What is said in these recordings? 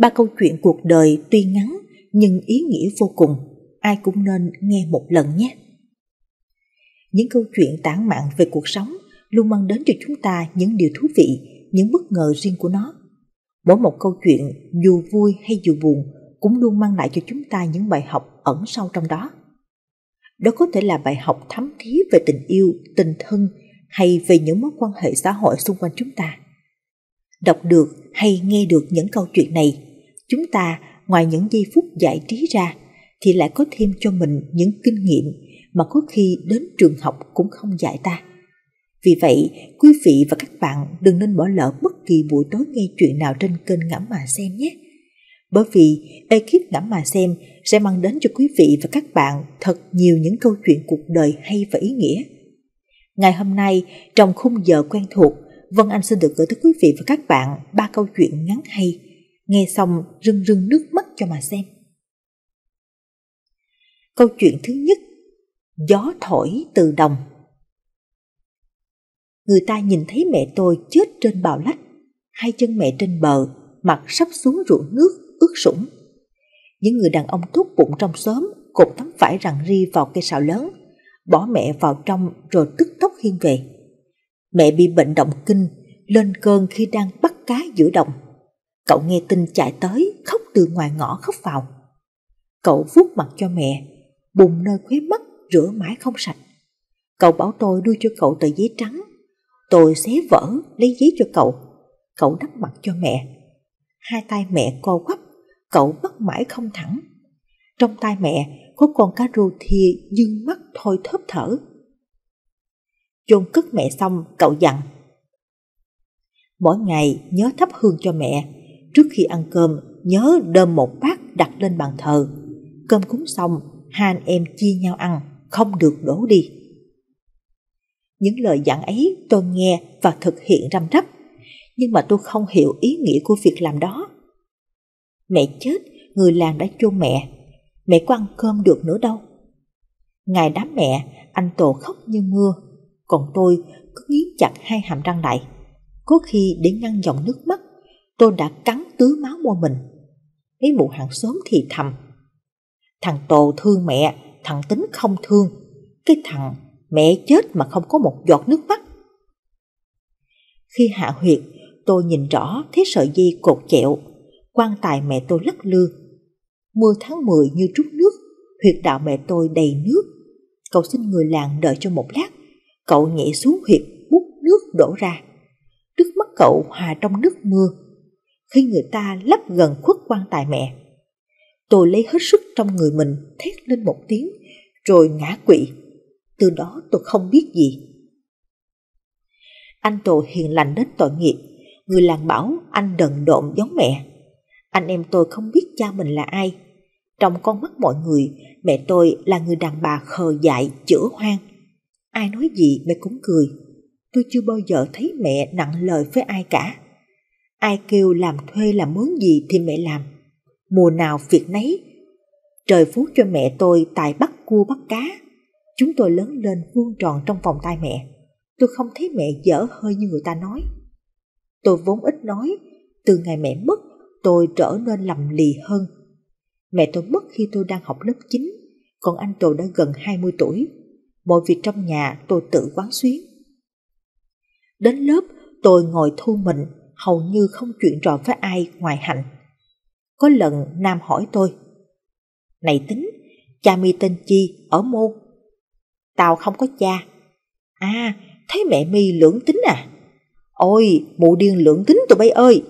Ba câu chuyện cuộc đời tuy ngắn nhưng ý nghĩa vô cùng, ai cũng nên nghe một lần nhé. Những câu chuyện tản mạn về cuộc sống luôn mang đến cho chúng ta những điều thú vị, những bất ngờ riêng của nó. Mỗi một câu chuyện dù vui hay dù buồn cũng luôn mang lại cho chúng ta những bài học ẩn sâu trong đó. Đó có thể là bài học thấm thí về tình yêu, tình thân hay về những mối quan hệ xã hội xung quanh chúng ta. Đọc được hay nghe được những câu chuyện này chúng ta ngoài những giây phút giải trí ra thì lại có thêm cho mình những kinh nghiệm mà có khi đến trường học cũng không dạy ta. Vì vậy, quý vị và các bạn đừng nên bỏ lỡ bất kỳ buổi tối nghe chuyện nào trên kênh Ngẫm Mà Xem nhé. Bởi vì ekip Ngẫm Mà Xem sẽ mang đến cho quý vị và các bạn thật nhiều những câu chuyện cuộc đời hay và ý nghĩa. Ngày hôm nay, trong khung giờ quen thuộc, Vân Anh xin được gửi tới quý vị và các bạn ba câu chuyện ngắn hay – nghe xong rưng rưng nước mắt cho mà xem. Câu chuyện thứ nhất, gió thổi từ đồng. Người ta nhìn thấy mẹ tôi chết trên bào lách, hai chân mẹ trên bờ, mặt sắp xuống ruộng nước, ướt sũng. Những người đàn ông thúc bụng trong xóm cột tấm vải rằng ri vào cây sào lớn, bỏ mẹ vào trong rồi tức tốc hiên về. Mẹ bị bệnh động kinh, lên cơn khi đang bắt cá giữa đồng Cậu nghe tin chạy tới, khóc từ ngoài ngõ khóc vào. Cậu vuốt mặt cho mẹ, bùn nơi khóe mắt, rửa mãi không sạch. Cậu bảo tôi đưa cho cậu tờ giấy trắng. Tôi xé vỡ, lấy giấy cho cậu. Cậu đắp mặt cho mẹ. Hai tay mẹ co quắp, cậu bắt mãi không thẳng. Trong tay mẹ có con cá rô thì dương mắt thôi thớp thở. Chôn cất mẹ xong, cậu dặn. Mỗi ngày nhớ thắp hương cho mẹ, Trước khi ăn cơm, nhớ đơm một bát đặt lên bàn thờ. Cơm cúng xong, hai anh em chia nhau ăn, không được đổ đi. Những lời dặn ấy tôi nghe và thực hiện răm rắp, nhưng mà tôi không hiểu ý nghĩa của việc làm đó. Mẹ chết, người làng đã chôn mẹ, mẹ có ăn cơm được nữa đâu. Ngày đám mẹ, anh Tổ khóc như mưa, còn tôi cứ nghiến chặt hai hàm răng lại, có khi để ngăn dòng nước mắt tôi đã cắn tứ máu môi mình. Mấy mụ hàng xóm thì thầm. Thằng Tô thương mẹ, thằng Tính không thương. Cái thằng mẹ chết mà không có một giọt nước mắt. Khi hạ huyệt, tôi nhìn rõ thấy sợi dây cột chẹo, quan tài mẹ tôi lắc lư. Mưa tháng 10 như trút nước, huyệt đạo mẹ tôi đầy nước. Cậu xin người làng đợi cho một lát, cậu nhảy xuống huyệt múc nước đổ ra. trước mắt cậu hòa trong nước mưa, khi người ta lấp gần khuất quan tài mẹ. Tôi lấy hết sức trong người mình thét lên một tiếng, rồi ngã quỵ. Từ đó tôi không biết gì. Anh Tồ hiền lành đến tội nghiệp, người làng bảo anh đần độn giống mẹ. Anh em tôi không biết cha mình là ai. Trong con mắt mọi người, mẹ tôi là người đàn bà khờ dại, chữa hoang. Ai nói gì mẹ cũng cười. Tôi chưa bao giờ thấy mẹ nặng lời với ai cả. Ai kêu làm thuê là mướn gì thì mẹ làm. Mùa nào việc nấy. Trời phú cho mẹ tôi tài bắt cua bắt cá. Chúng tôi lớn lên vuông tròn trong vòng tay mẹ. Tôi không thấy mẹ dở hơi như người ta nói. Tôi vốn ít nói. Từ ngày mẹ mất, tôi trở nên lầm lì hơn. Mẹ tôi mất khi tôi đang học lớp 9, còn anh tôi đã gần 20 tuổi. Mọi việc trong nhà tôi tự quán xuyến. Đến lớp, tôi ngồi thu mình hầu như không chuyện trò với ai ngoài hạnh. Có lần Nam hỏi tôi, Này tính, cha mi tên chi ở mô Tao không có cha. À, thấy mẹ mi lưỡng tính à? Ôi, mụ điên lưỡng tính tụi bay ơi!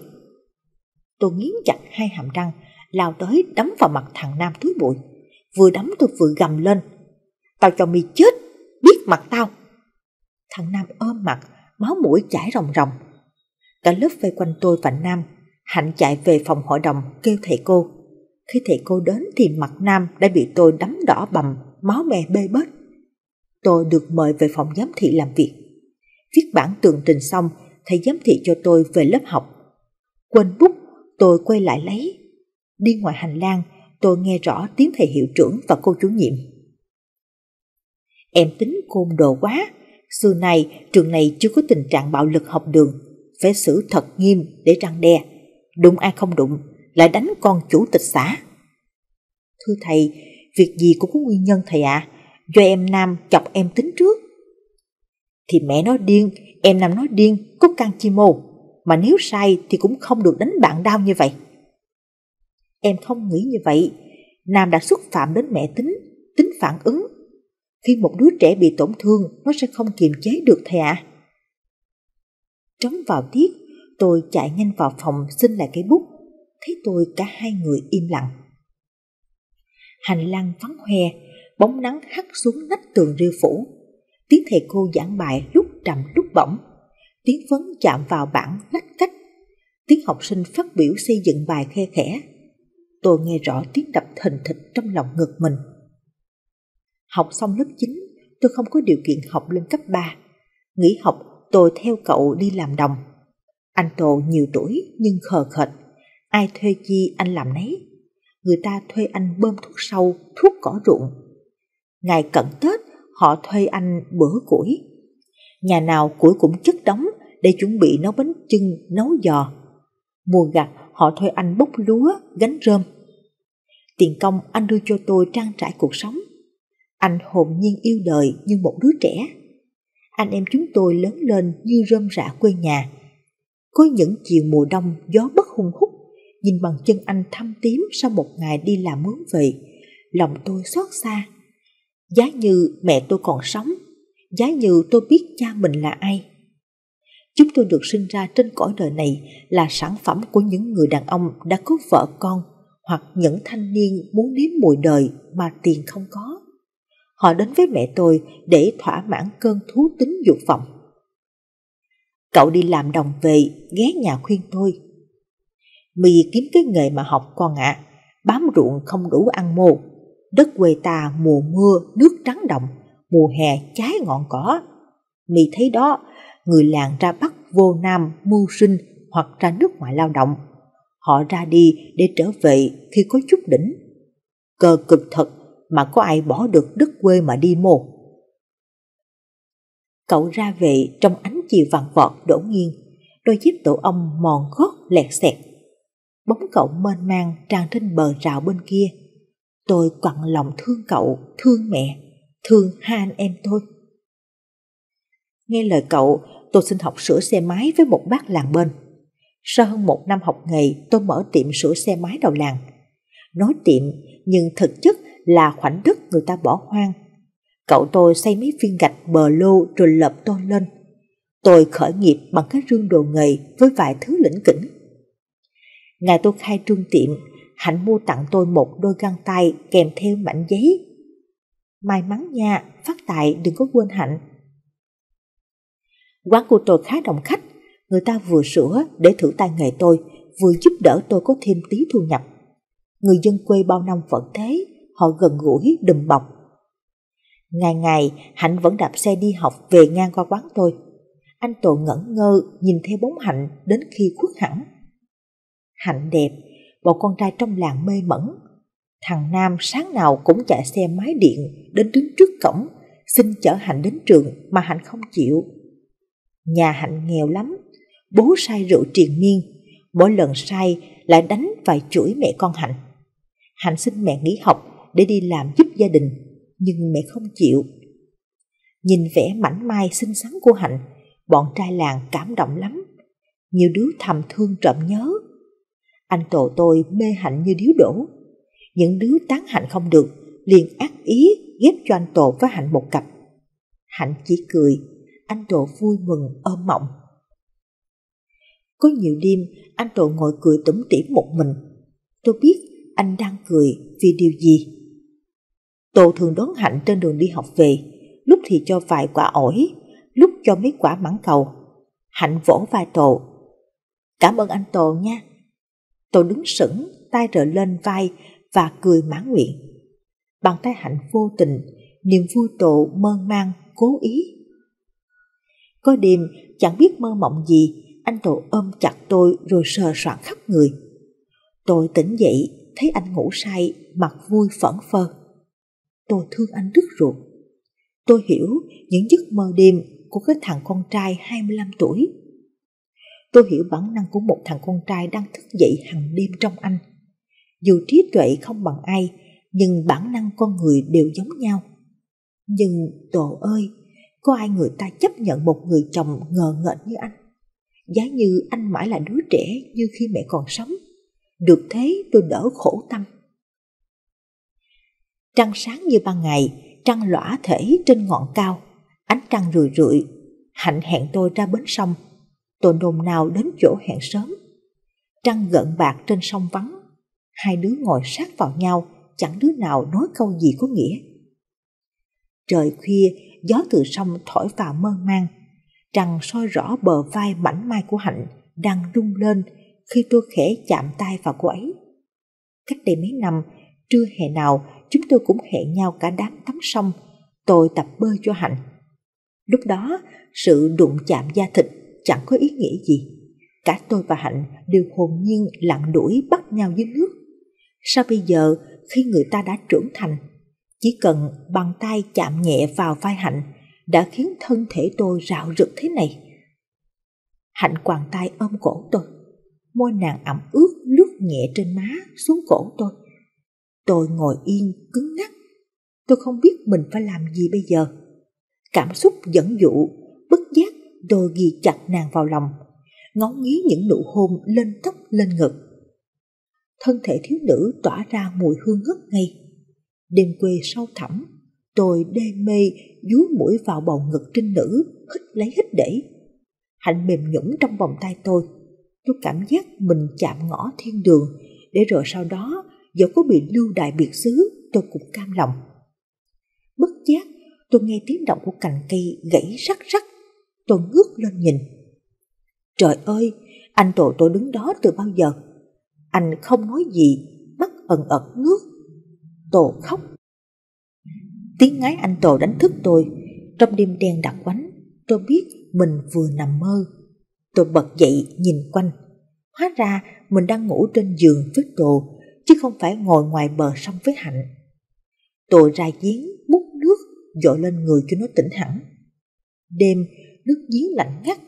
Tôi nghiến chặt hai hàm răng, lao tới đấm vào mặt thằng Nam túi bụi. Vừa đấm tôi vừa gầm lên. Tao cho mi chết, biết mặt tao. Thằng Nam ôm mặt, máu mũi chảy ròng ròng. Cả lớp vây quanh tôi và Nam. Hạnh chạy về phòng hội đồng kêu thầy cô. Khi thầy cô đến thì mặt Nam đã bị tôi đấm đỏ bầm, máu me bê bết. Tôi được mời về phòng giám thị làm việc. Viết bản tường trình xong, thầy giám thị cho tôi về lớp học. Quên bút, tôi quay lại lấy. Đi ngoài hành lang, tôi nghe rõ tiếng thầy hiệu trưởng và cô chủ nhiệm. Em tính côn đồ quá, xưa nay trường này chưa có tình trạng bạo lực học đường, phải xử thật nghiêm để răng đe. Đụng ai không đụng, lại đánh con chủ tịch xã. Thưa thầy, việc gì cũng có nguyên nhân thầy ạ. À. Do em Nam chọc em tính trước. Thì mẹ nói điên, em Nam nói điên, có can chi mô. Mà nếu sai thì cũng không được đánh bạn đau như vậy. Em không nghĩ như vậy. Nam đã xúc phạm đến mẹ tính, tính phản ứng. Khi một đứa trẻ bị tổn thương, nó sẽ không kiềm chế được thầy ạ. À trống vào điếc, tôi chạy nhanh vào phòng xin lại cây bút, thấy tôi cả hai người im lặng. Hành lang vắng hoe, bóng nắng hắt xuống nách tường rêu phủ. Tiếng thầy cô giảng bài lúc trầm lúc bỏng, tiếng phấn chạm vào bảng lách cách, tiếng học sinh phát biểu xây dựng bài khe khẽ. Tôi nghe rõ tiếng đập thình thịch trong lòng ngực mình. Học xong lớp 9, tôi không có điều kiện học lên cấp 3. Nghỉ học tôi theo cậu đi làm đồng. Anh Tô nhiều tuổi nhưng khờ khệt, ai thuê chi anh làm nấy. Người ta thuê anh bơm thuốc sâu, thuốc cỏ ruộng. Ngày cận Tết, họ thuê anh bữa củi. Nhà nào củi cũng chất đóng để chuẩn bị nấu bánh chưng, nấu giò. Mùa gặt, họ thuê anh bốc lúa, gánh rơm. Tiền công anh đưa cho tôi trang trải cuộc sống. Anh hồn nhiên yêu đời như một đứa trẻ anh em chúng tôi lớn lên như rơm rạ quê nhà. Có những chiều mùa đông gió bất hung hút, nhìn bằng chân anh thăm tím sau một ngày đi làm mướn vậy, lòng tôi xót xa. Giá như mẹ tôi còn sống, giá như tôi biết cha mình là ai. Chúng tôi được sinh ra trên cõi đời này là sản phẩm của những người đàn ông đã có vợ con hoặc những thanh niên muốn nếm mùi đời mà tiền không có. Họ đến với mẹ tôi để thỏa mãn cơn thú tính dục vọng. Cậu đi làm đồng về, ghé nhà khuyên tôi. Mì kiếm cái nghề mà học con ạ, à, bám ruộng không đủ ăn mồ Đất quê ta mùa mưa, nước trắng động mùa hè trái ngọn cỏ. Mì thấy đó, người làng ra Bắc vô Nam mưu sinh hoặc ra nước ngoài lao động. Họ ra đi để trở về khi có chút đỉnh. Cờ cực thật mà có ai bỏ được đất quê mà đi một. Cậu ra về trong ánh chiều vàng vọt đổ nghiêng, đôi chiếc tổ ong mòn gót lẹt xẹt. Bóng cậu mênh mang tràn trên bờ rào bên kia. Tôi quặn lòng thương cậu, thương mẹ, thương hai anh em tôi. Nghe lời cậu, tôi xin học sửa xe máy với một bác làng bên. Sau hơn một năm học nghề, tôi mở tiệm sửa xe máy đầu làng. Nói tiệm, nhưng thực chất là khoảnh đất người ta bỏ hoang. Cậu tôi xây mấy viên gạch bờ lô rồi lợp tôn lên. Tôi khởi nghiệp bằng cái rương đồ nghề với vài thứ lĩnh kỉnh. Ngày tôi khai trương tiệm, Hạnh mua tặng tôi một đôi găng tay kèm theo mảnh giấy. May mắn nha, phát tài đừng có quên Hạnh. Quán của tôi khá đông khách, người ta vừa sửa để thử tay nghề tôi, vừa giúp đỡ tôi có thêm tí thu nhập. Người dân quê bao năm vẫn thế, họ gần gũi, đùm bọc. Ngày ngày, Hạnh vẫn đạp xe đi học về ngang qua quán tôi. Anh Tổ ngẩn ngơ nhìn theo bóng Hạnh đến khi khuất hẳn. Hạnh đẹp, bọn con trai trong làng mê mẩn. Thằng Nam sáng nào cũng chạy xe máy điện đến đứng trước cổng, xin chở Hạnh đến trường mà Hạnh không chịu. Nhà Hạnh nghèo lắm, bố say rượu triền miên, mỗi lần say lại đánh vài chuỗi mẹ con Hạnh. Hạnh xin mẹ nghỉ học để đi làm giúp gia đình, nhưng mẹ không chịu. Nhìn vẻ mảnh mai xinh xắn của Hạnh, bọn trai làng cảm động lắm. Nhiều đứa thầm thương trộm nhớ. Anh tổ tôi mê Hạnh như điếu đổ. Những đứa tán Hạnh không được, liền ác ý ghép cho anh tổ với Hạnh một cặp. Hạnh chỉ cười, anh tổ vui mừng ôm mộng. Có nhiều đêm, anh tổ ngồi cười tủm tỉm một mình. Tôi biết anh đang cười vì điều gì Tô thường đón Hạnh trên đường đi học về, lúc thì cho vài quả ổi, lúc cho mấy quả mãng cầu. Hạnh vỗ vai Tô. Cảm ơn anh Tô nha. Tô đứng sững, tay rợ lên vai và cười mãn nguyện. Bàn tay Hạnh vô tình, niềm vui Tô mơ mang, cố ý. Có đêm, chẳng biết mơ mộng gì, anh Tô ôm chặt tôi rồi sờ soạn khắp người. Tôi tỉnh dậy, thấy anh ngủ say, mặt vui phẫn phơ tôi thương anh đứt ruột. Tôi hiểu những giấc mơ đêm của cái thằng con trai 25 tuổi. Tôi hiểu bản năng của một thằng con trai đang thức dậy hàng đêm trong anh. Dù trí tuệ không bằng ai, nhưng bản năng con người đều giống nhau. Nhưng tổ ơi, có ai người ta chấp nhận một người chồng ngờ nghệch như anh? Giá như anh mãi là đứa trẻ như khi mẹ còn sống, được thế tôi đỡ khổ tâm. Trăng sáng như ban ngày, trăng lõa thể trên ngọn cao, ánh trăng rười rượi. Hạnh hẹn tôi ra bến sông, tôi nôn nào đến chỗ hẹn sớm. Trăng gợn bạc trên sông vắng, hai đứa ngồi sát vào nhau, chẳng đứa nào nói câu gì có nghĩa. Trời khuya, gió từ sông thổi vào mơ man, trăng soi rõ bờ vai mảnh mai của Hạnh đang rung lên khi tôi khẽ chạm tay vào cô ấy. Cách đây mấy năm, trưa hè nào chúng tôi cũng hẹn nhau cả đám tắm sông, tôi tập bơi cho Hạnh. Lúc đó, sự đụng chạm da thịt chẳng có ý nghĩa gì. Cả tôi và Hạnh đều hồn nhiên lặn đuổi bắt nhau dưới nước. Sao bây giờ, khi người ta đã trưởng thành, chỉ cần bàn tay chạm nhẹ vào vai Hạnh đã khiến thân thể tôi rạo rực thế này. Hạnh quàng tay ôm cổ tôi, môi nàng ẩm ướt lướt nhẹ trên má xuống cổ tôi. Tôi ngồi yên, cứng ngắc. Tôi không biết mình phải làm gì bây giờ. Cảm xúc dẫn dụ, bất giác tôi ghi chặt nàng vào lòng, ngó nghí những nụ hôn lên tóc lên ngực. Thân thể thiếu nữ tỏa ra mùi hương ngất ngây. Đêm quê sâu thẳm, tôi đê mê dú mũi vào bầu ngực trinh nữ, hít lấy hít để. Hạnh mềm nhũng trong vòng tay tôi. Tôi cảm giác mình chạm ngõ thiên đường, để rồi sau đó dẫu có bị lưu đại biệt xứ tôi cũng cam lòng bất giác tôi nghe tiếng động của cành cây gãy rắc rắc tôi ngước lên nhìn trời ơi anh tổ tôi đứng đó từ bao giờ anh không nói gì mắt ẩn ẩn nước tổ khóc tiếng ngái anh tổ đánh thức tôi trong đêm đen đặc quánh tôi biết mình vừa nằm mơ tôi bật dậy nhìn quanh hóa ra mình đang ngủ trên giường với tổ chứ không phải ngồi ngoài bờ sông với hạnh. Tôi ra giếng múc nước dội lên người cho nó tỉnh hẳn. Đêm, nước giếng lạnh ngắt,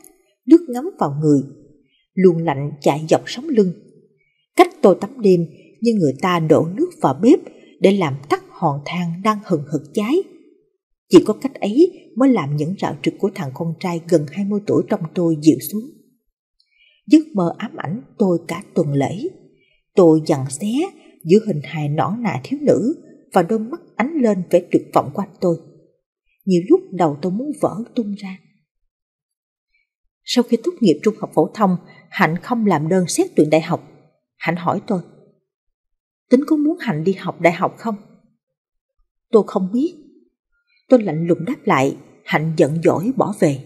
nước ngấm vào người, luồng lạnh chạy dọc sống lưng. Cách tôi tắm đêm như người ta đổ nước vào bếp để làm tắt hòn than đang hừng hực cháy. Chỉ có cách ấy mới làm những rạo trực của thằng con trai gần 20 tuổi trong tôi dịu xuống. Giấc mơ ám ảnh tôi cả tuần lễ. Tôi dặn xé giữa hình hài nõn nà thiếu nữ và đôi mắt ánh lên vẻ tuyệt vọng của anh tôi. Nhiều lúc đầu tôi muốn vỡ tung ra. Sau khi tốt nghiệp trung học phổ thông, Hạnh không làm đơn xét tuyển đại học. Hạnh hỏi tôi, tính có muốn Hạnh đi học đại học không? Tôi không biết. Tôi lạnh lùng đáp lại, Hạnh giận dỗi bỏ về.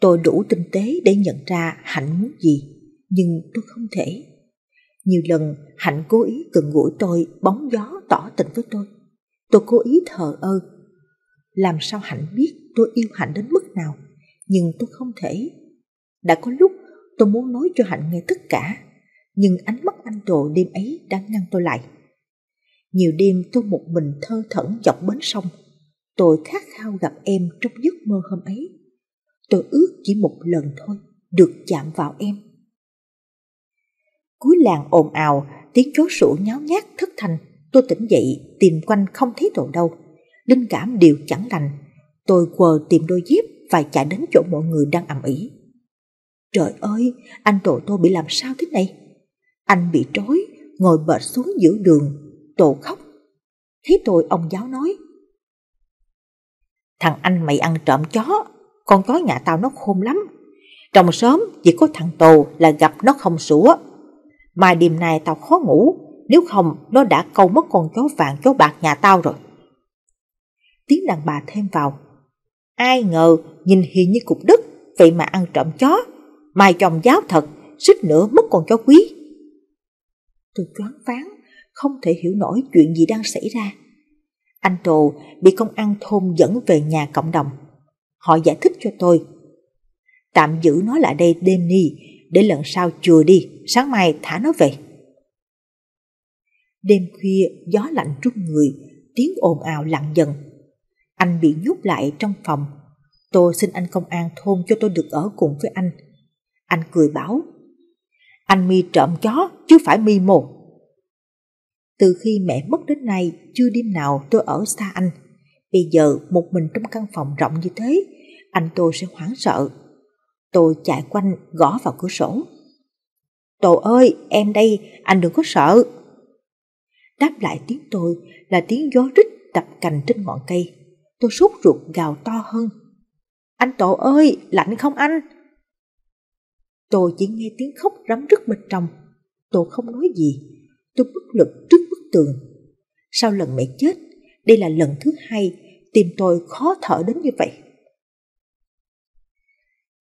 Tôi đủ tinh tế để nhận ra Hạnh muốn gì, nhưng tôi không thể. Nhiều lần Hạnh cố ý gần gũi tôi bóng gió tỏ tình với tôi. Tôi cố ý thờ ơ. Làm sao Hạnh biết tôi yêu Hạnh đến mức nào? Nhưng tôi không thể. Đã có lúc tôi muốn nói cho Hạnh nghe tất cả. Nhưng ánh mắt anh đồ đêm ấy đã ngăn tôi lại. Nhiều đêm tôi một mình thơ thẩn dọc bến sông. Tôi khát khao gặp em trong giấc mơ hôm ấy. Tôi ước chỉ một lần thôi được chạm vào em cuối làng ồn ào, tiếng chó sủa nháo nhác thất thanh. Tôi tỉnh dậy, tìm quanh không thấy đồ đâu. Linh cảm điều chẳng lành. Tôi quờ tìm đôi dép và chạy đến chỗ mọi người đang ầm ĩ. Trời ơi, anh tổ tôi bị làm sao thế này? Anh bị trói, ngồi bệt xuống giữa đường. Tổ khóc. thấy tôi ông giáo nói. Thằng anh mày ăn trộm chó, con chó nhà tao nó khôn lắm. Trong sớm chỉ có thằng Tồ là gặp nó không sủa, mà đêm nay tao khó ngủ, nếu không nó đã câu mất con chó vàng chó bạc nhà tao rồi. Tiếng đàn bà thêm vào. Ai ngờ nhìn hiền như cục đất, vậy mà ăn trộm chó. Mai chồng giáo thật, xích nữa mất con chó quý. Tôi choáng váng, không thể hiểu nổi chuyện gì đang xảy ra. Anh Trồ bị công an thôn dẫn về nhà cộng đồng. Họ giải thích cho tôi. Tạm giữ nó lại đây đêm ni để lần sau chừa đi, sáng mai thả nó về. Đêm khuya, gió lạnh rút người, tiếng ồn ào lặng dần. Anh bị nhốt lại trong phòng. Tôi xin anh công an thôn cho tôi được ở cùng với anh. Anh cười bảo, anh mi trộm chó chứ phải mi mồ. Từ khi mẹ mất đến nay, chưa đêm nào tôi ở xa anh. Bây giờ một mình trong căn phòng rộng như thế, anh tôi sẽ hoảng sợ Tôi chạy quanh gõ vào cửa sổ. Tổ ơi, em đây, anh đừng có sợ. Đáp lại tiếng tôi là tiếng gió rít đập cành trên ngọn cây. Tôi sốt ruột gào to hơn. Anh Tổ ơi, lạnh không anh? Tôi chỉ nghe tiếng khóc rắm rứt bên trong. Tôi không nói gì. Tôi bất lực trước bức tường. Sau lần mẹ chết, đây là lần thứ hai tim tôi khó thở đến như vậy.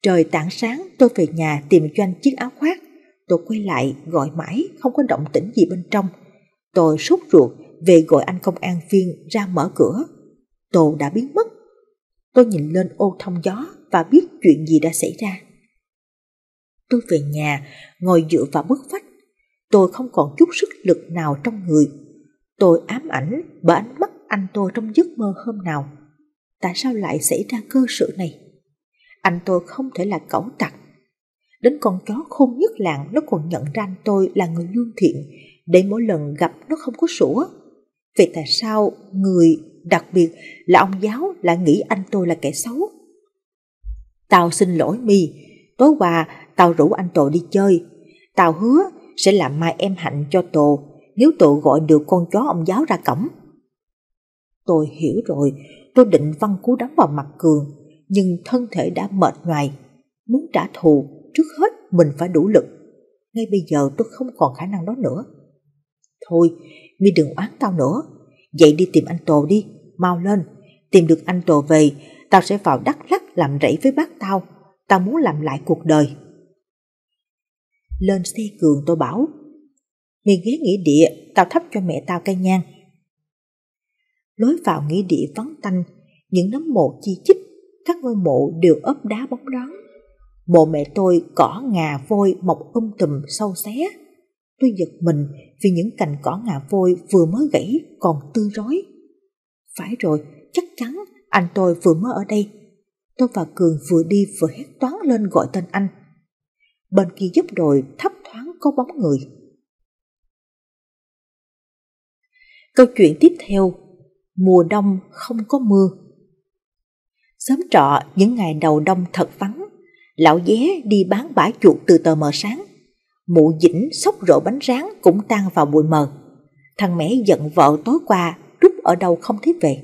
Trời tảng sáng tôi về nhà tìm cho anh chiếc áo khoác. Tôi quay lại gọi mãi không có động tĩnh gì bên trong. Tôi sốt ruột về gọi anh công an viên ra mở cửa. Tô đã biến mất. Tôi nhìn lên ô thông gió và biết chuyện gì đã xảy ra. Tôi về nhà, ngồi dựa vào bức vách. Tôi không còn chút sức lực nào trong người. Tôi ám ảnh bởi ánh mắt anh tôi trong giấc mơ hôm nào. Tại sao lại xảy ra cơ sự này? Anh tôi không thể là cẩu tặc. Đến con chó khôn nhất làng nó còn nhận ra anh tôi là người lương thiện, để mỗi lần gặp nó không có sủa. Vậy tại sao người, đặc biệt là ông giáo lại nghĩ anh tôi là kẻ xấu? Tao xin lỗi mi, tối qua tao rủ anh Tồ đi chơi. Tao hứa sẽ làm mai em hạnh cho Tồ nếu Tồ gọi được con chó ông giáo ra cổng. Tôi hiểu rồi, tôi định văn cú đấm vào mặt Cường, nhưng thân thể đã mệt nhoài. Muốn trả thù, trước hết mình phải đủ lực. Ngay bây giờ tôi không còn khả năng đó nữa. Thôi, mi đừng oán tao nữa. dậy đi tìm anh tồ đi, mau lên. Tìm được anh tồ về, tao sẽ vào Đắk Lắc làm rẫy với bác tao. Tao muốn làm lại cuộc đời. Lên xe cường tôi bảo, mi ghé nghỉ địa, tao thắp cho mẹ tao cây nhang. Lối vào nghỉ địa vắng tanh, những nấm mồ chi chít các ngôi mộ đều ấp đá bóng đón Mộ mẹ tôi cỏ ngà vôi mọc um tùm sâu xé. Tôi giật mình vì những cành cỏ ngà vôi vừa mới gãy còn tươi rói. Phải rồi, chắc chắn anh tôi vừa mới ở đây. Tôi và Cường vừa đi vừa hét toán lên gọi tên anh. Bên kia giúp đồi thấp thoáng có bóng người. Câu chuyện tiếp theo Mùa đông không có mưa Xóm trọ những ngày đầu đông thật vắng, lão dé đi bán bãi chuột từ tờ mờ sáng. Mụ dĩnh xốc rổ bánh rán cũng tan vào bụi mờ. Thằng mẹ giận vợ tối qua rút ở đâu không thấy về.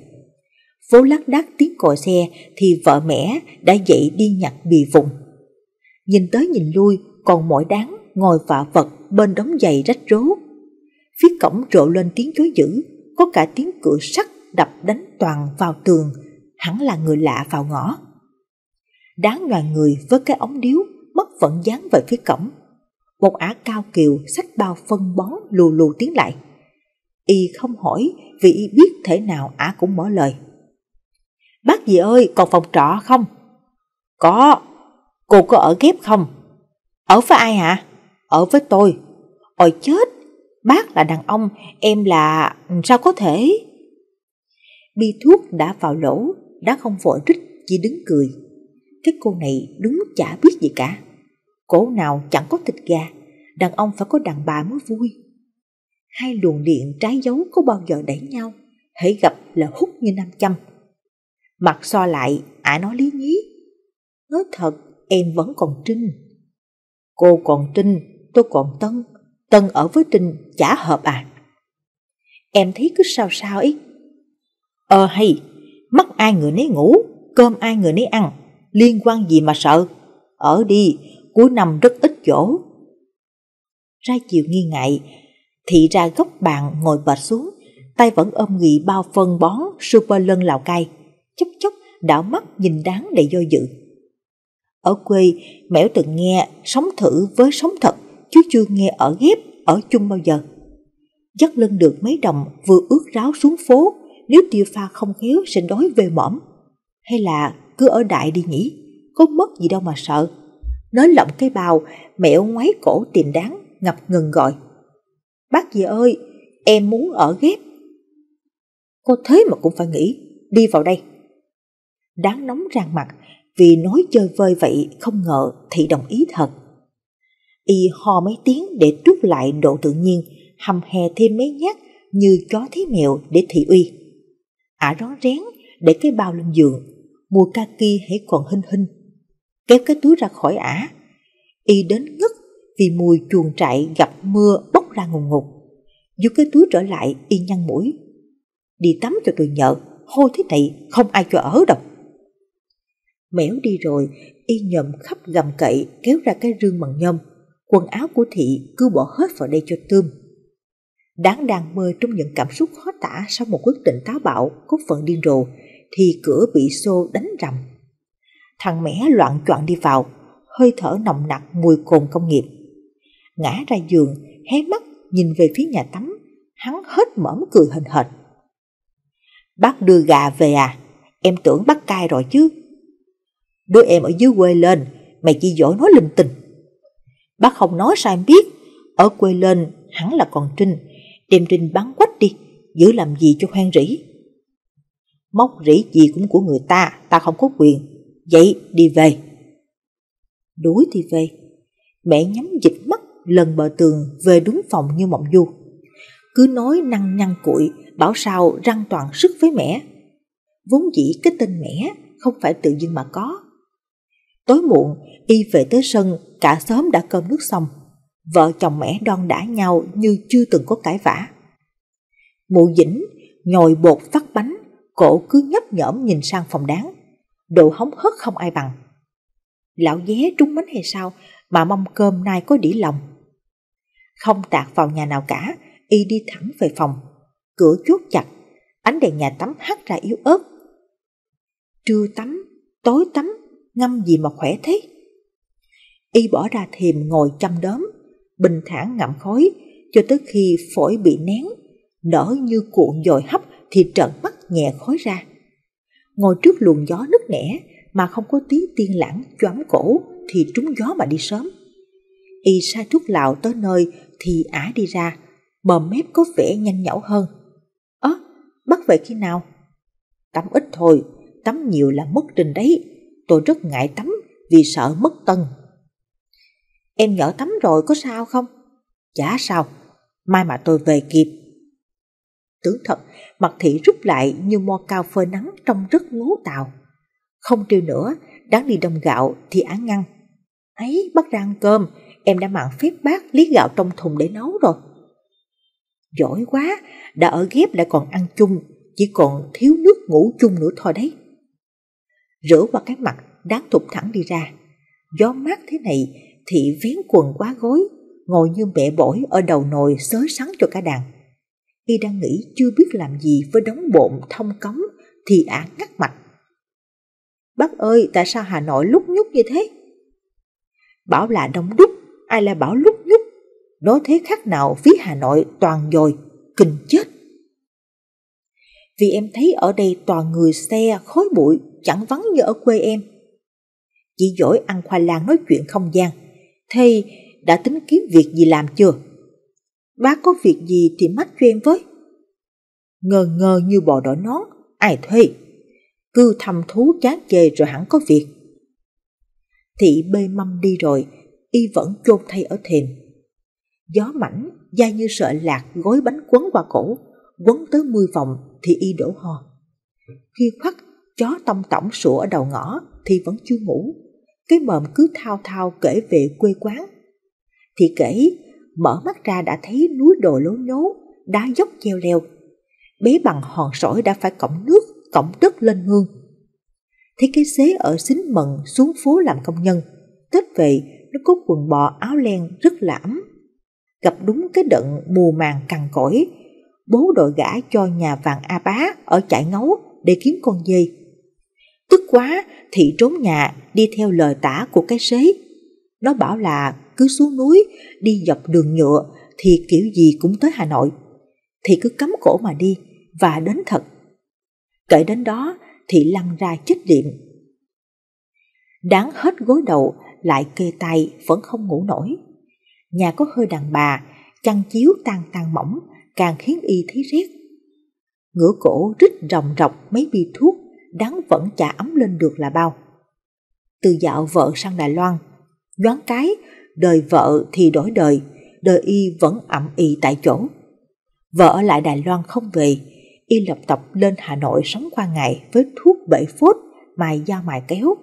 Phố lắc đắc tiếng còi xe thì vợ mẹ đã dậy đi nhặt bì vùng. Nhìn tới nhìn lui còn mỗi đáng ngồi vạ vật bên đống giày rách rố. Phía cổng rộ lên tiếng chối dữ, có cả tiếng cửa sắt đập đánh toàn vào tường hẳn là người lạ vào ngõ. Đáng ngoài người với cái ống điếu mất vận dán về phía cổng. Một ả cao kiều sách bao phân bón lù lù tiến lại. Y không hỏi vì y biết thể nào ả cũng mở lời. Bác gì ơi, còn phòng trọ không? Có, cô có ở ghép không? Ở với ai hả? Ở với tôi. Ôi chết, bác là đàn ông, em là... sao có thể? Bi thuốc đã vào lỗ, đã không vội rít chỉ đứng cười. Cái cô này đúng chả biết gì cả. Cổ nào chẳng có thịt gà, đàn ông phải có đàn bà mới vui. Hai luồng điện trái dấu có bao giờ đẩy nhau, hãy gặp là hút như nam châm. Mặt so lại, ả à nói lý nhí. Nói thật, em vẫn còn trinh. Cô còn trinh, tôi còn tân. Tân ở với trinh chả hợp à. Em thấy cứ sao sao ấy. Ờ hay, Mắt ai người nấy ngủ, cơm ai người nấy ăn, liên quan gì mà sợ. Ở đi, cuối năm rất ít chỗ. Ra chiều nghi ngại, thị ra góc bàn ngồi bệt xuống, tay vẫn ôm nghị bao phân bón super lân lào cai, chốc chốc đảo mắt nhìn đáng để do dự. Ở quê, mẻo từng nghe sống thử với sống thật, chứ chưa nghe ở ghép, ở chung bao giờ. Dắt lưng được mấy đồng vừa ướt ráo xuống phố, nếu tiêu pha không khéo sẽ đói về mõm. Hay là cứ ở đại đi nhỉ, có mất gì đâu mà sợ. Nói lọng cái bào, mẹo ngoái cổ tìm đáng, ngập ngừng gọi. Bác dì ơi, em muốn ở ghép. Cô thế mà cũng phải nghĩ, đi vào đây. Đáng nóng ràng mặt, vì nói chơi vơi vậy không ngờ thị đồng ý thật. Y ho mấy tiếng để trút lại độ tự nhiên, hầm hè thêm mấy nhát như chó thấy mèo để thị uy ả rón rén để cái bao lên giường mùi kaki hãy còn hinh hinh kéo cái túi ra khỏi ả y đến ngất vì mùi chuồng trại gặp mưa bốc ra ngùng ngục dù cái túi trở lại y nhăn mũi đi tắm cho tôi nhợ hôi thế này không ai cho ở đâu mẻo đi rồi y nhầm khắp gầm cậy kéo ra cái rương bằng nhôm quần áo của thị cứ bỏ hết vào đây cho tươm đáng đang mơ trong những cảm xúc khó tả sau một quyết định táo bạo, cốt phận điên rồ, thì cửa bị xô đánh rầm. Thằng mẻ loạn choạng đi vào, hơi thở nồng nặc mùi cồn công nghiệp. Ngã ra giường, hé mắt nhìn về phía nhà tắm, hắn hết mởm cười hình hệt. Bác đưa gà về à? Em tưởng bác cai rồi chứ. Đứa em ở dưới quê lên, mày chỉ giỏi nói linh tinh. Bác không nói sao em biết, ở quê lên hắn là còn Trinh, đem Trinh bắn quách đi, giữ làm gì cho hoang rỉ. Móc rỉ gì cũng của người ta, ta không có quyền, vậy đi về. Đuổi thì về, mẹ nhắm dịch mắt lần bờ tường về đúng phòng như mộng du. Cứ nói năng nhăn cuội, bảo sao răng toàn sức với mẹ. Vốn dĩ cái tên mẹ không phải tự dưng mà có. Tối muộn, y về tới sân, cả xóm đã cơm nước xong. Vợ chồng mẹ đon đã nhau như chưa từng có cãi vã. Mụ dĩnh nhồi bột phát bánh, cổ cứ nhấp nhởm nhìn sang phòng đáng. Độ hóng hớt không ai bằng. Lão dế trúng mánh hay sao mà mong cơm nay có đĩ lòng. Không tạc vào nhà nào cả, y đi thẳng về phòng. Cửa chốt chặt, ánh đèn nhà tắm hắt ra yếu ớt. Trưa tắm, tối tắm, ngâm gì mà khỏe thế? Y bỏ ra thềm ngồi chăm đớm, bình thản ngậm khói cho tới khi phổi bị nén, đỡ như cuộn dồi hấp thì trợn mắt nhẹ khói ra. Ngồi trước luồng gió nứt nẻ mà không có tí tiên lãng choáng cổ thì trúng gió mà đi sớm. Y sai thuốc lào tới nơi thì ả đi ra, bờm mép có vẻ nhanh nhẩu hơn. Ơ, à, bắt về khi nào? Tắm ít thôi, tắm nhiều là mất trình đấy. Tôi rất ngại tắm vì sợ mất tân Em giỏi tắm rồi có sao không? Chả sao, mai mà tôi về kịp. Tưởng thật, mặt thị rút lại như mo cao phơi nắng trong rất ngố tàu. Không tiêu nữa, đáng đi đông gạo thì án ngăn. Ấy, bắt ra ăn cơm, em đã mặn phép bác lý gạo trong thùng để nấu rồi. Giỏi quá, đã ở ghép lại còn ăn chung, chỉ còn thiếu nước ngủ chung nữa thôi đấy. Rửa qua cái mặt, đáng thụt thẳng đi ra. Gió mát thế này, thị vén quần quá gối, ngồi như mẹ bổi ở đầu nồi xới sắn cho cả đàn. Y đang nghĩ chưa biết làm gì với đống bộn thông cống thì ả ngắt mạch. Bác ơi, tại sao Hà Nội lúc nhúc như thế? Bảo là đông đúc, ai là bảo lúc nhúc? Nói thế khác nào phía Hà Nội toàn dồi, kinh chết. Vì em thấy ở đây toàn người xe, khói bụi, chẳng vắng như ở quê em. Chỉ dỗi ăn khoai lang nói chuyện không gian. Thầy đã tính kiếm việc gì làm chưa? Bác có việc gì thì mách cho em với. Ngờ ngờ như bò đỏ nó, ai thuê? Cứ thầm thú chán chề rồi hẳn có việc. Thị bê mâm đi rồi, y vẫn chôn thay ở thềm. Gió mảnh, da như sợ lạc gói bánh quấn qua cổ, quấn tới mười vòng thì y đổ hò. Khi khoắt, chó tông tổng sủa ở đầu ngõ thì vẫn chưa ngủ, cái mồm cứ thao thao kể về quê quán. Thì kể, mở mắt ra đã thấy núi đồ lố nhố, đá dốc treo leo. Bé bằng hòn sỏi đã phải cõng nước, cõng đất lên hương. Thấy cái xế ở xính mận xuống phố làm công nhân, Tết về nó có quần bò áo len rất lãm. Gặp đúng cái đợt mùa màng cằn cỗi, bố đội gã cho nhà vàng A Bá ở chạy ngấu để kiếm con dê. Tức quá, thị trốn nhà đi theo lời tả của cái xế. Nó bảo là cứ xuống núi, đi dọc đường nhựa thì kiểu gì cũng tới Hà Nội. Thì cứ cắm cổ mà đi và đến thật. Kể đến đó thị lăn ra chết điện, Đáng hết gối đầu lại kê tay vẫn không ngủ nổi. Nhà có hơi đàn bà, chăn chiếu tan tan mỏng càng khiến y thấy rét. Ngửa cổ rít ròng rọc mấy bi thuốc đáng vẫn chả ấm lên được là bao. Từ dạo vợ sang Đài Loan, đoán cái, đời vợ thì đổi đời, đời y vẫn ẩm y tại chỗ. Vợ ở lại Đài Loan không về, y lập tập lên Hà Nội sống qua ngày với thuốc bể phốt, mài da mài kéo.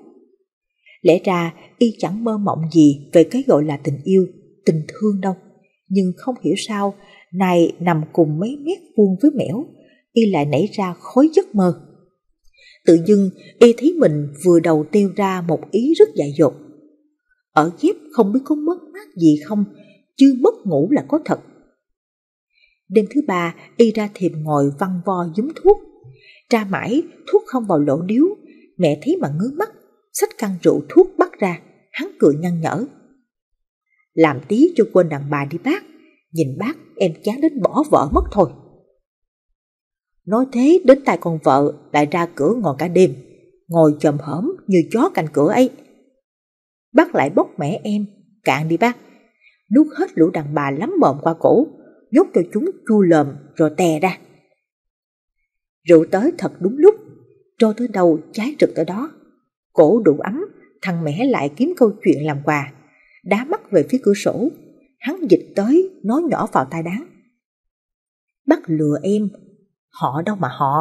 Lẽ ra y chẳng mơ mộng gì về cái gọi là tình yêu, tình thương đâu. Nhưng không hiểu sao, này nằm cùng mấy mét vuông với mẻo, y lại nảy ra khối giấc mơ. Tự dưng y thấy mình vừa đầu tiêu ra một ý rất dại dột. Ở kiếp không biết có mất mát gì không, chứ mất ngủ là có thật. Đêm thứ ba, y ra thiệp ngồi văn vo dúm thuốc. Tra mãi, thuốc không vào lỗ điếu, mẹ thấy mà ngứa mắt, xách căn rượu thuốc bắt ra, hắn cười nhăn nhở. Làm tí cho quên đàn bà đi bác, nhìn bác em chán đến bỏ vợ mất thôi. Nói thế đến tay con vợ lại ra cửa ngồi cả đêm, ngồi chồm hổm như chó cạnh cửa ấy. Bác lại bóc mẹ em, cạn đi bác. Nuốt hết lũ đàn bà lắm mồm qua cổ, nhốt cho chúng chu lờm rồi tè ra. Rượu tới thật đúng lúc, trôi tới đâu trái rực tới đó. Cổ đủ ấm, thằng mẹ lại kiếm câu chuyện làm quà. Đá mắt về phía cửa sổ, hắn dịch tới nói nhỏ vào tai đáng. bắt lừa em Họ đâu mà họ,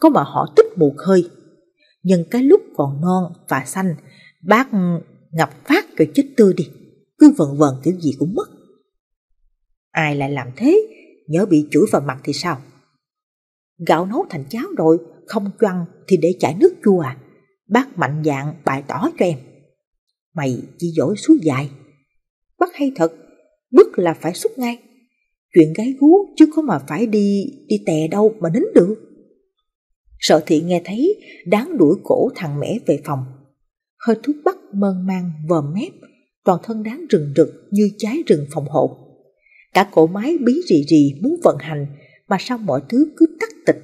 có mà họ tích mù khơi. nhưng cái lúc còn non và xanh, bác ngập phát rồi chết tươi đi, cứ vần vần kiểu gì cũng mất. Ai lại làm thế, nhớ bị chửi vào mặt thì sao? Gạo nấu thành cháo rồi, không cho thì để chảy nước chua à? Bác mạnh dạng bày tỏ cho em. Mày chỉ dỗi suối dài. Bác hay thật, bức là phải xúc ngay chuyện gái gú chứ có mà phải đi đi tè đâu mà nín được sợ thị nghe thấy đáng đuổi cổ thằng mẻ về phòng hơi thuốc bắc mơn man vòm mép toàn thân đáng rừng rực như trái rừng phòng hộ cả cổ máy bí rì rì muốn vận hành mà sao mọi thứ cứ tắt tịch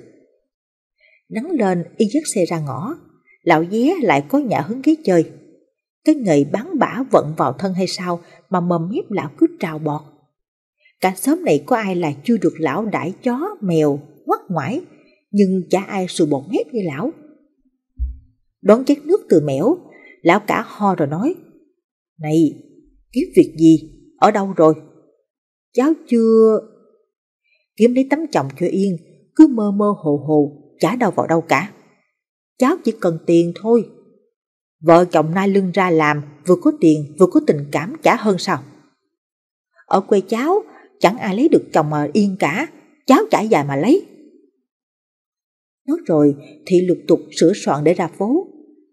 nắng lên y dắt xe ra ngõ lão dé lại có nhà hứng ghế chơi cái nghề bán bả vận vào thân hay sao mà mầm mép lão cứ trào bọt Cả xóm này có ai là chưa được lão đãi chó, mèo, quắt ngoải, nhưng chả ai sù bọt hết như lão. Đón chén nước từ mẻo, lão cả ho rồi nói, Này, kiếm việc gì, ở đâu rồi? Cháu chưa... Kiếm lấy tấm chồng cho yên, cứ mơ mơ hồ hồ, chả đâu vào đâu cả. Cháu chỉ cần tiền thôi. Vợ chồng nai lưng ra làm, vừa có tiền vừa có tình cảm chả hơn sao. Ở quê cháu, chẳng ai lấy được chồng mà yên cả, cháu trải dài mà lấy. Nói rồi, thì lục tục sửa soạn để ra phố,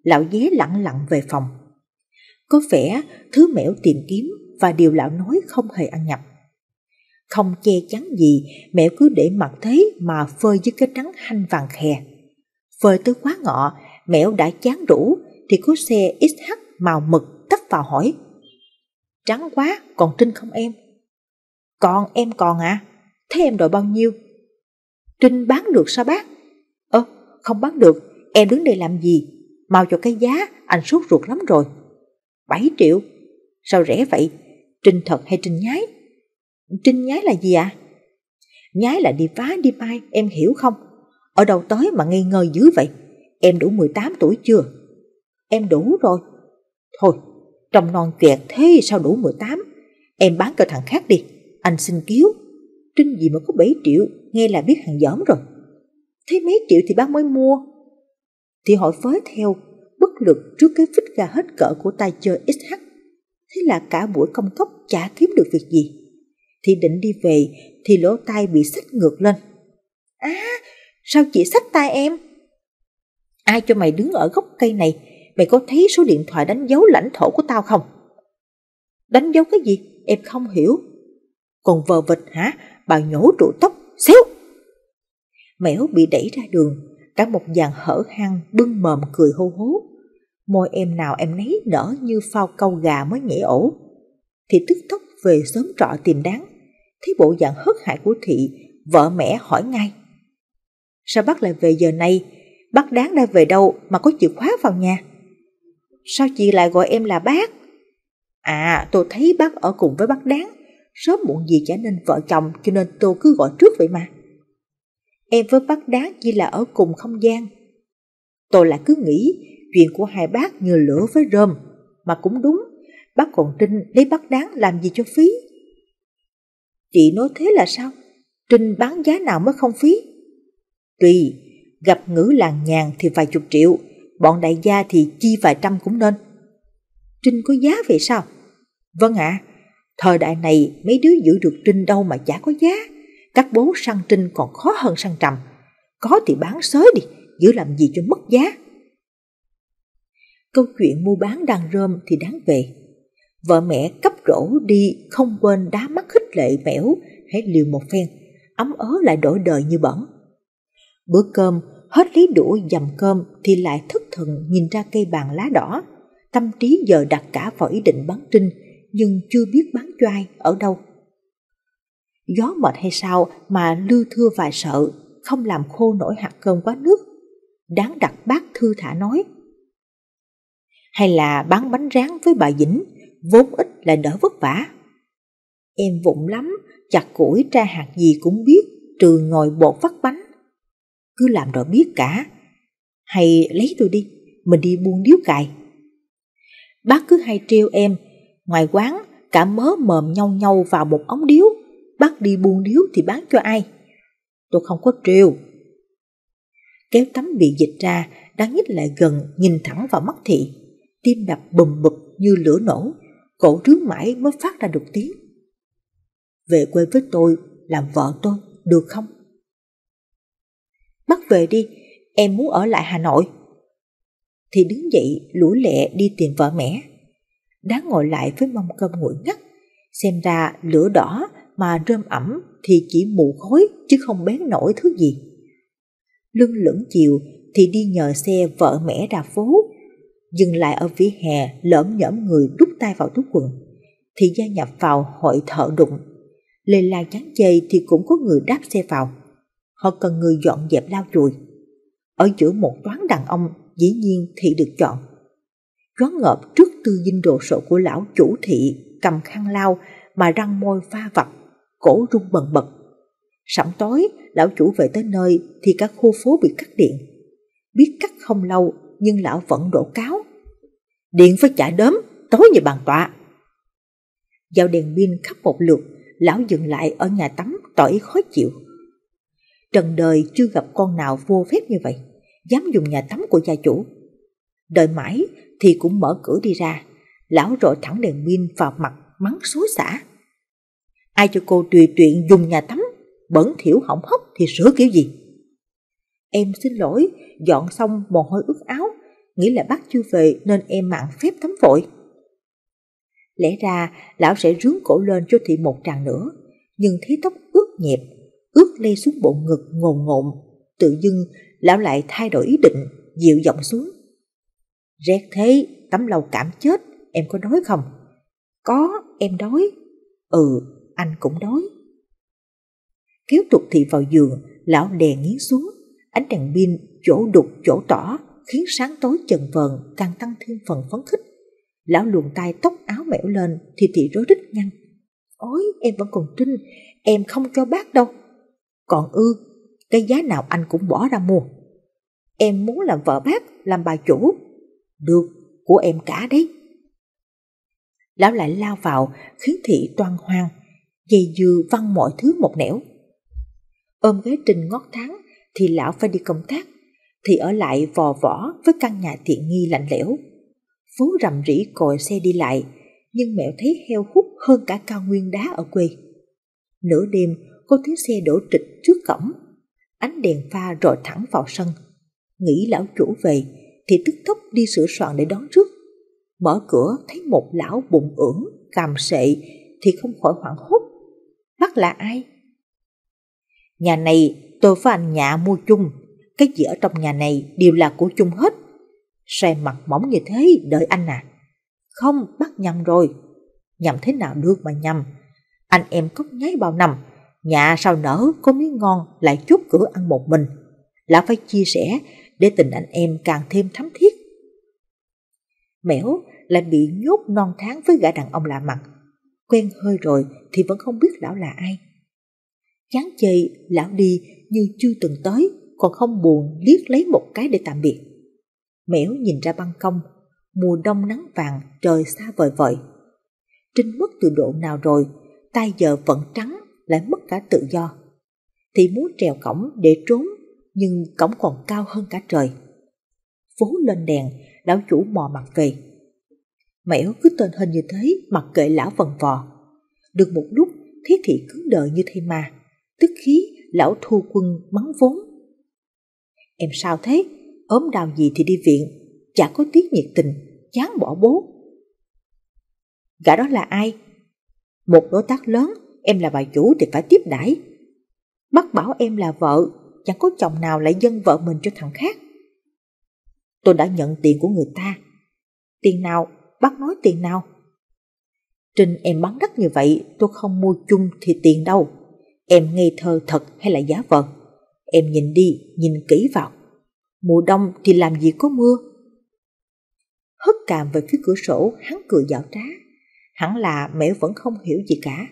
lão dế lặng lặng về phòng. Có vẻ thứ mẻo tìm kiếm và điều lão nói không hề ăn nhập. Không che chắn gì, mẹo cứ để mặt thế mà phơi với cái trắng hanh vàng khè. Phơi tới quá ngọ, mẹo đã chán đủ thì có xe XH màu mực tấp vào hỏi. Trắng quá, còn trinh không em? Còn em còn à? Thế em đòi bao nhiêu? Trinh bán được sao bác? Ơ, không bán được, em đứng đây làm gì? Mau cho cái giá, anh sốt ruột lắm rồi. 7 triệu? Sao rẻ vậy? Trinh thật hay Trinh nhái? Trinh nhái là gì ạ? À? Nhái là đi phá đi mai, em hiểu không? Ở đâu tới mà ngây ngơ dữ vậy? Em đủ 18 tuổi chưa? Em đủ rồi. Thôi, trong non chuyện thế sao đủ 18? Em bán cho thằng khác đi. Anh xin cứu, trinh gì mà có bảy triệu, nghe là biết hàng giỏm rồi. thấy mấy triệu thì bác mới mua. Thì hỏi phới theo, bất lực trước cái phích gà hết cỡ của tay chơi SH. Thế là cả buổi công cốc chả kiếm được việc gì. Thì định đi về, thì lỗ tai bị xách ngược lên. À, sao chị xách tay em? Ai cho mày đứng ở gốc cây này, mày có thấy số điện thoại đánh dấu lãnh thổ của tao không? Đánh dấu cái gì? Em không hiểu. Còn vờ vịt hả? Bà nhổ trụ tóc, xéo! Mẻo bị đẩy ra đường, cả một dàn hở hang bưng mồm cười hô hố. Môi em nào em nấy nở như phao câu gà mới nhảy ổ. thì tức tốc về sớm trọ tìm đáng. Thấy bộ dạng hớt hại của thị, vợ mẹ hỏi ngay. Sao bác lại về giờ này? Bác đáng đã về đâu mà có chìa khóa vào nhà? Sao chị lại gọi em là bác? À, tôi thấy bác ở cùng với bác đáng sớm muộn gì trở nên vợ chồng cho nên tôi cứ gọi trước vậy mà. Em với bác đá chỉ là ở cùng không gian. Tôi lại cứ nghĩ chuyện của hai bác như lửa với rơm, mà cũng đúng, bác còn Trinh lấy bác đáng làm gì cho phí. Chị nói thế là sao? Trinh bán giá nào mới không phí? Tùy, gặp ngữ làng nhàn thì vài chục triệu, bọn đại gia thì chi vài trăm cũng nên. Trinh có giá vậy sao? Vâng ạ, à, Thời đại này mấy đứa giữ được trinh đâu mà chả có giá. Các bố săn trinh còn khó hơn săn trầm. Có thì bán sới đi, giữ làm gì cho mất giá. Câu chuyện mua bán đàn rơm thì đáng về. Vợ mẹ cấp rổ đi không quên đá mắt khích lệ bẻo hãy liều một phen, ấm ớ lại đổi đời như bẩn. Bữa cơm, hết lý đũa dầm cơm thì lại thất thần nhìn ra cây bàn lá đỏ. Tâm trí giờ đặt cả vào ý định bán trinh, nhưng chưa biết bán cho ai ở đâu. Gió mệt hay sao mà Lưu Thưa vài sợ, không làm khô nổi hạt cơm quá nước. Đáng đặt bác Thư Thả nói. Hay là bán bánh rán với bà Dĩnh, vốn ít là đỡ vất vả. Em vụng lắm, chặt củi tra hạt gì cũng biết, trừ ngồi bột vắt bánh. Cứ làm rồi biết cả. Hay lấy tôi đi, mình đi buôn điếu cày. Bác cứ hay trêu em Ngoài quán, cả mớ mờm nhau nhau vào một ống điếu, bắt đi buôn điếu thì bán cho ai? Tôi không có triều. Kéo tấm bị dịch ra, đang nhích lại gần, nhìn thẳng vào mắt thị. Tim đập bùm bụp như lửa nổ, cổ rướng mãi mới phát ra được tiếng. Về quê với tôi, làm vợ tôi, được không? Bắt về đi, em muốn ở lại Hà Nội. Thì đứng dậy lũ lẹ đi tìm vợ mẹ đã ngồi lại với mâm cơm nguội ngắt. Xem ra lửa đỏ mà rơm ẩm thì chỉ mù khói chứ không bén nổi thứ gì. Lưng lưỡng chiều thì đi nhờ xe vợ mẹ ra phố, dừng lại ở vỉa hè lỡm nhỡm người đút tay vào túi quần. Thì gia nhập vào hội thợ đụng. Lê la chán chê thì cũng có người đáp xe vào. Họ cần người dọn dẹp lao chùi. Ở giữa một toán đàn ông dĩ nhiên thì được chọn rón ngợp trước tư dinh đồ sộ của lão chủ thị cầm khăn lao mà răng môi pha vặt, cổ rung bần bật. Sẩm tối, lão chủ về tới nơi thì các khu phố bị cắt điện. Biết cắt không lâu nhưng lão vẫn đổ cáo. Điện phải chạy đớm, tối như bàn tọa. Giao đèn pin khắp một lượt, lão dừng lại ở nhà tắm tỏ ý khó chịu. Trần đời chưa gặp con nào vô phép như vậy, dám dùng nhà tắm của gia chủ. Đợi mãi thì cũng mở cửa đi ra. Lão rội thẳng đèn pin vào mặt, mắng xối xả. Ai cho cô tùy tiện dùng nhà tắm, bẩn thiểu hỏng hóc thì sửa kiểu gì? Em xin lỗi, dọn xong mồ hôi ướt áo, nghĩ là bác chưa về nên em mặn phép tắm vội. Lẽ ra lão sẽ rướng cổ lên cho thị một tràng nữa, nhưng thấy tóc ướt nhẹp, ướt lê xuống bộ ngực ngồn ngộn, tự dưng lão lại thay đổi ý định, dịu giọng xuống. Rét thế, tấm lầu cảm chết, em có đói không? Có, em đói. Ừ, anh cũng đói. Kéo trục thị vào giường, lão đè nghiến xuống, ánh đèn pin chỗ đục chỗ tỏ, khiến sáng tối chần vờn càng tăng thêm phần phấn khích. Lão luồn tay tóc áo mẻo lên, thì thị rối rít ngăn. Ôi, em vẫn còn trinh, em không cho bác đâu. Còn ư, cái giá nào anh cũng bỏ ra mua. Em muốn làm vợ bác, làm bà chủ, được, của em cả đấy. Lão lại lao vào, khiến thị toan hoang, dây dưa văng mọi thứ một nẻo. Ôm ghế trình ngót tháng, thì lão phải đi công tác, thì ở lại vò võ với căn nhà tiện nghi lạnh lẽo. Phố rầm rỉ còi xe đi lại, nhưng mẹo thấy heo hút hơn cả cao nguyên đá ở quê. Nửa đêm, có tiếng xe đổ trịch trước cổng, ánh đèn pha rồi thẳng vào sân. Nghĩ lão chủ về, thì tức tốc đi sửa soạn để đón trước. Mở cửa thấy một lão bụng ưỡn, càm sệ thì không khỏi hoảng hốt. Bác là ai? Nhà này tôi và anh nhà mua chung, cái gì ở trong nhà này đều là của chung hết. Xe mặt mỏng như thế đợi anh à. Không, bác nhầm rồi. Nhầm thế nào được mà nhầm. Anh em cốc nháy bao năm, nhà sao nở có miếng ngon lại chốt cửa ăn một mình. là phải chia sẻ để tình anh em càng thêm thắm thiết. Mẻo lại bị nhốt non tháng với gã đàn ông lạ mặt. Quen hơi rồi thì vẫn không biết lão là ai. Chán chê lão đi như chưa từng tới, còn không buồn liếc lấy một cái để tạm biệt. Mẻo nhìn ra ban công, mùa đông nắng vàng trời xa vời vợi. Trinh mất từ độ nào rồi, tay giờ vẫn trắng lại mất cả tự do. Thì muốn trèo cổng để trốn nhưng cổng còn cao hơn cả trời. Phố lên đèn, lão chủ mò mặt về. Mẻo cứ tên hình như thế, mặc kệ lão vần vò. Được một lúc, thiết thị cứng đờ như thây ma. Tức khí, lão thu quân mắng vốn. Em sao thế? ốm đau gì thì đi viện, chả có tiếc nhiệt tình, chán bỏ bố. Gã đó là ai? Một đối tác lớn, em là bà chủ thì phải tiếp đãi. Bắt bảo em là vợ chẳng có chồng nào lại dâng vợ mình cho thằng khác. Tôi đã nhận tiền của người ta. Tiền nào? Bác nói tiền nào? Trình em bán đất như vậy tôi không mua chung thì tiền đâu. Em ngây thơ thật hay là giá vờ? Em nhìn đi, nhìn kỹ vào. Mùa đông thì làm gì có mưa? Hất càm về phía cửa sổ, hắn cười dạo trá. Hẳn là mẹ vẫn không hiểu gì cả.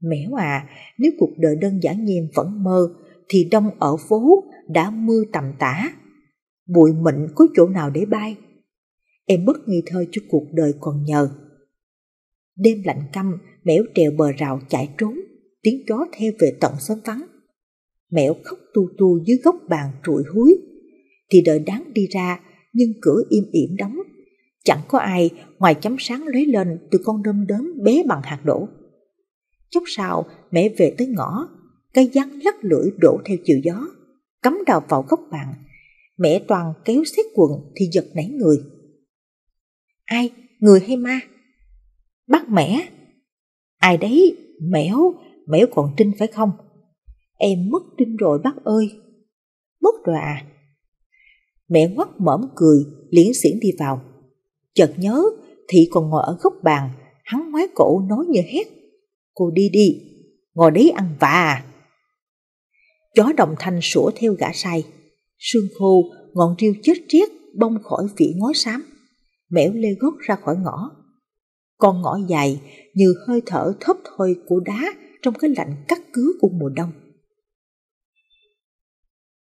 Mẻo à, nếu cuộc đời đơn giản như em vẫn mơ thì đông ở phố đã mưa tầm tã. Bụi mịn có chỗ nào để bay? Em bất nghi thơ cho cuộc đời còn nhờ. Đêm lạnh căm, mẻo trèo bờ rào chạy trốn, tiếng chó theo về tận xóm vắng. Mẻo khóc tu tu dưới gốc bàn trụi húi. Thì đợi đáng đi ra, nhưng cửa im ỉm đóng. Chẳng có ai ngoài chấm sáng lóe lên từ con đom đóm bé bằng hạt đổ. Chốc sau, mẹ về tới ngõ, cây rắn lắc lưỡi đổ theo chiều gió, cắm đầu vào góc bàn. Mẹ Toàn kéo xét quần thì giật nảy người. Ai, người hay ma? Bắt mẹ. Ai đấy, mẻo, mẻo còn trinh phải không? Em mất trinh rồi bác ơi. Mất rồi à? Mẹ ngoắt mõm cười, liễn xiển đi vào. Chợt nhớ, thị còn ngồi ở góc bàn, hắn ngoái cổ nói như hét. Cô đi đi, ngồi đấy ăn vạ à chó đồng thanh sủa theo gã sai. Sương khô, ngọn rêu chết riết bông khỏi vỉ ngói xám, mẻo lê gốc ra khỏi ngõ. Con ngõ dài như hơi thở thấp thôi của đá trong cái lạnh cắt cứ của mùa đông.